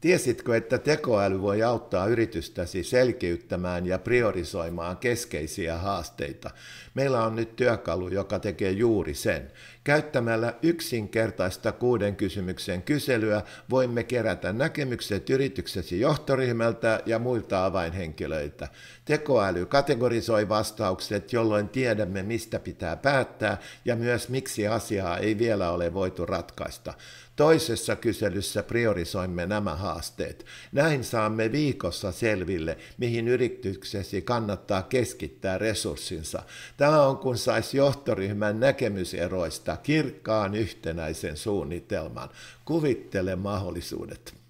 Tiesitkö, että tekoäly voi auttaa yritystäsi selkeyttämään ja priorisoimaan keskeisiä haasteita? Meillä on nyt työkalu, joka tekee juuri sen. Käyttämällä yksinkertaista kuuden kysymyksen kyselyä voimme kerätä näkemykset yrityksesi johtoryhmältä ja muilta avainhenkilöiltä. Tekoäly kategorisoi vastaukset, jolloin tiedämme, mistä pitää päättää ja myös miksi asiaa ei vielä ole voitu ratkaista. Toisessa kyselyssä priorisoimme nämä haasteet haasteet. Näin saamme viikossa selville, mihin yrityksesi kannattaa keskittää resurssinsa. Tämä on kun saisi johtoryhmän näkemyseroista kirkkaan yhtenäisen suunnitelman. Kuvittele mahdollisuudet.